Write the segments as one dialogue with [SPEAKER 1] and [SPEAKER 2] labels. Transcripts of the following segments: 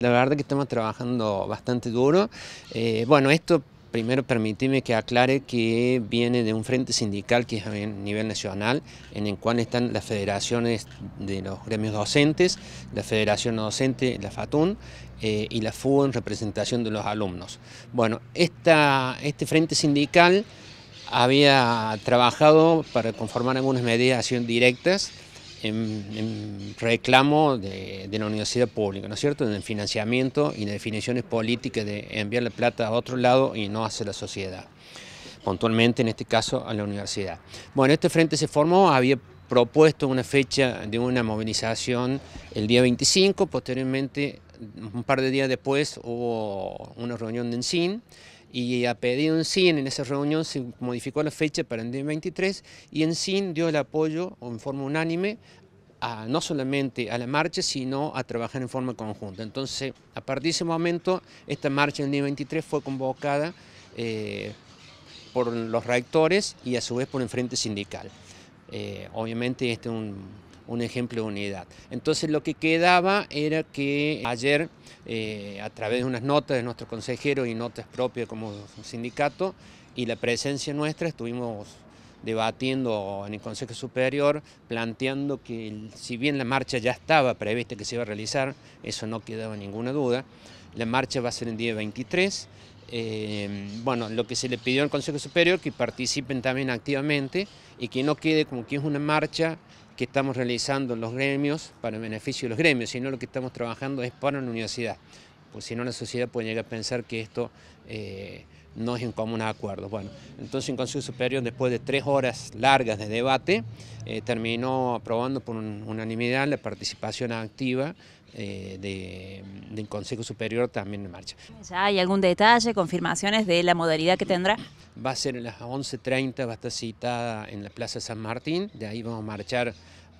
[SPEAKER 1] La verdad que estamos trabajando bastante duro. Eh, bueno, esto primero permíteme que aclare que viene de un frente sindical que es a nivel nacional, en el cual están las federaciones de los gremios docentes, la Federación Docente, la FATUN, eh, y la FU en representación de los alumnos. Bueno, este frente sindical había trabajado para conformar algunas medidas directas, en, reclamo de, la universidad pública, ¿no es cierto?, en el financiamiento y en definiciones políticas de enviar la plata a otro lado y no hacia la sociedad, puntualmente en este caso a la universidad. Bueno, este frente se formó, había propuesto una fecha de una movilización el día 25, posteriormente, un par de días después, hubo una reunión de Encin y a pedido en CIN en esa reunión se modificó la fecha para el día 23 y en CIN dio el apoyo en forma unánime a, no solamente a la marcha, sino a trabajar en forma conjunta. Entonces, a partir de ese momento, esta marcha del día 23 fue convocada eh, por los rectores y a su vez por el Frente Sindical. Eh, obviamente este un un ejemplo de unidad. Entonces lo que quedaba era que ayer, eh, a través de unas notas de nuestro consejero y notas propias como sindicato, y la presencia nuestra, estuvimos debatiendo en el Consejo Superior, planteando que si bien la marcha ya estaba prevista que se iba a realizar, eso no quedaba ninguna duda, la marcha va a ser el día 23, eh, bueno, lo que se le pidió al Consejo Superior, que participen también activamente y que no quede como que es una marcha que estamos realizando los gremios para el beneficio de los gremios, sino lo que estamos trabajando es para la universidad porque si no la sociedad puede llegar a pensar que esto eh, no es en común acuerdo. Bueno, entonces el Consejo Superior, después de tres horas largas de debate, eh, terminó aprobando por unanimidad la participación activa eh, de, del Consejo Superior también en marcha. ¿Ya hay algún detalle, confirmaciones de la modalidad que tendrá? Va a ser a las 11.30, va a estar citada en la Plaza San Martín, de ahí vamos a marchar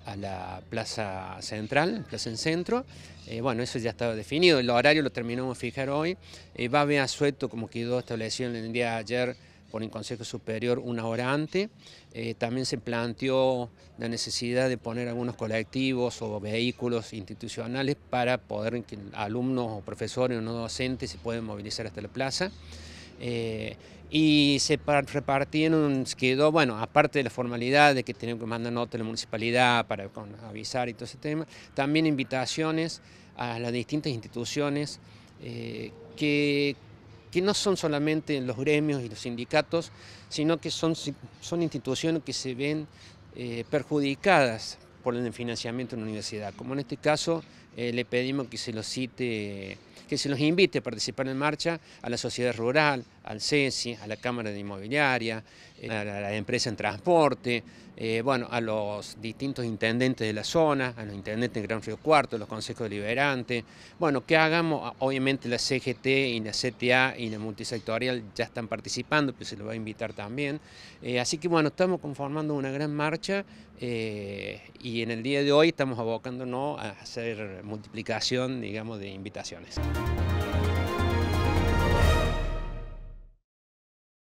[SPEAKER 1] a la Plaza Central, Plaza en Centro. Eh, bueno, eso ya estaba definido, el horario lo terminamos de fijar hoy. va eh, a haber asueto, como quedó establecido en el día de ayer por el Consejo Superior una hora antes. Eh, también se planteó la necesidad de poner algunos colectivos o vehículos institucionales para poder que alumnos o profesores o no docentes se puedan movilizar hasta la plaza y se repartieron, quedó, bueno, aparte de la formalidad de que tenemos que mandar nota a la municipalidad para avisar y todo ese tema, también invitaciones a las distintas instituciones eh, que, no son solamente los gremios y los sindicatos, sino que son, instituciones que se ven eh, perjudicadas por el financiamiento de la universidad, como en este caso eh, le pedimos que se los cite, que se los invite a participar en marcha a la sociedad rural, al CESI, a la Cámara de Inmobiliaria, eh, a, la, empresa en transporte, eh, bueno, a los distintos intendentes de la zona, a los intendentes de Gran Río Cuarto, a los consejos deliberantes, bueno, que hagamos, ah, obviamente la CGT y la CTA y la multisectorial ya están participando, pero se los va a invitar también, así que bueno, estamos conformando una gran marcha y en el día de hoy estamos abocándonos a hacer multiplicación, digamos, de invitaciones.